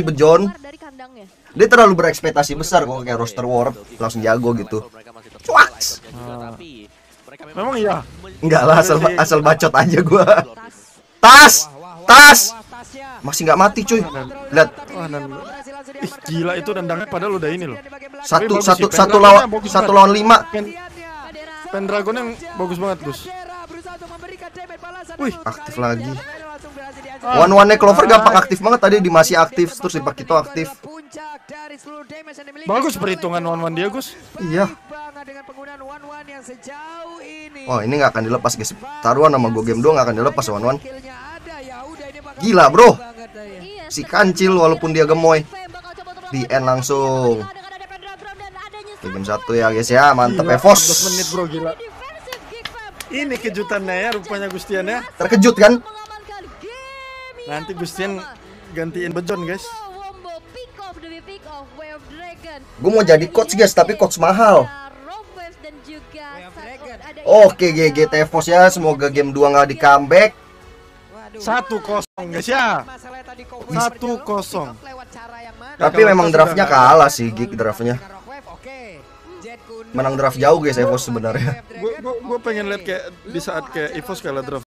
tipe John dia terlalu berekspektasi besar kok kayak roster war langsung jago gitu cuaks ah. memang iya enggak lah asal iya, iya, iya. asal bacot aja gua tas tas masih nggak mati cuy lihat Ih, gila itu rendangnya padahal udah ini loh satu satu satu lawan satu lawan lima Pendragon yang bagus banget Gus Wih aktif lagi One one Clover ah. gampang aktif banget tadi di masih aktif terus di Pakito aktif. Bagus perhitungan one one dia Gus. Iya. Oh ini nggak akan dilepas guys. Taruhan sama gue game doang nggak akan dilepas one one. Gila bro. Si kancil walaupun dia gemoy. Di end langsung. Oke, game satu ya guys ya mantep Evos. Ya, menit bro gila. Ini kejutannya ya rupanya Gustian ya. Terkejut kan? Nanti Gustian gantiin Bejon guys. Gue mau jadi coach guys, tapi coach mahal. Oke GG Tevos ya, semoga game 2 nggak di comeback. Satu kosong guys ya. Satu kosong. Tapi memang draftnya kalah sih gig draftnya. Menang draft jauh guys Evos sebenarnya. Gue pengen lihat kayak di saat kayak Evos kalah draft.